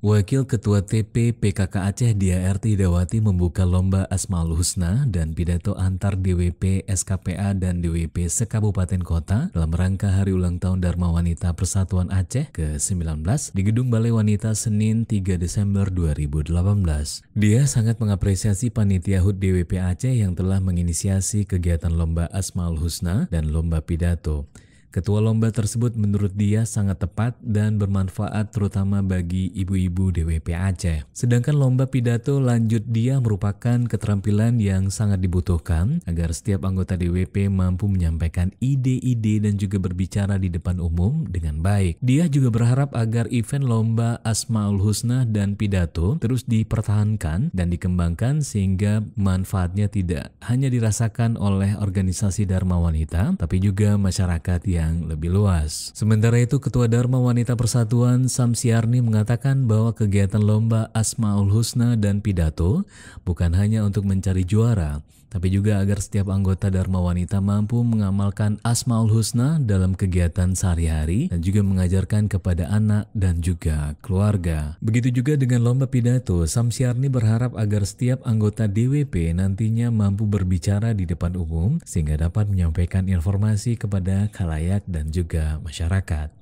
Wakil Ketua TP PKK Aceh RT Dawati membuka lomba Asmaul Husna dan pidato antar DWP SKPA dan DWP sekabupaten kota dalam rangka hari ulang tahun Dharma Wanita Persatuan Aceh ke-19 di Gedung Balai Wanita Senin 3 Desember 2018. Dia sangat mengapresiasi panitia HUT DWP Aceh yang telah menginisiasi kegiatan lomba Asmaul Husna dan lomba pidato. Ketua lomba tersebut menurut dia sangat tepat dan bermanfaat terutama bagi ibu-ibu DWP Aceh. Sedangkan lomba pidato lanjut dia merupakan keterampilan yang sangat dibutuhkan agar setiap anggota DWP mampu menyampaikan ide-ide dan juga berbicara di depan umum dengan baik. Dia juga berharap agar event lomba Asmaul Husna dan pidato terus dipertahankan dan dikembangkan sehingga manfaatnya tidak hanya dirasakan oleh organisasi Dharma Wanita tapi juga masyarakat yang yang lebih luas. Sementara itu, Ketua Dharma Wanita Persatuan Samsiarni mengatakan bahwa kegiatan lomba Asmaul Husna dan pidato bukan hanya untuk mencari juara, tapi juga agar setiap anggota Dharma Wanita mampu mengamalkan Asmaul Husna dalam kegiatan sehari-hari dan juga mengajarkan kepada anak dan juga keluarga. Begitu juga dengan lomba pidato, Samsiarni berharap agar setiap anggota DWP nantinya mampu berbicara di depan umum sehingga dapat menyampaikan informasi kepada kalayan rakyat dan juga masyarakat.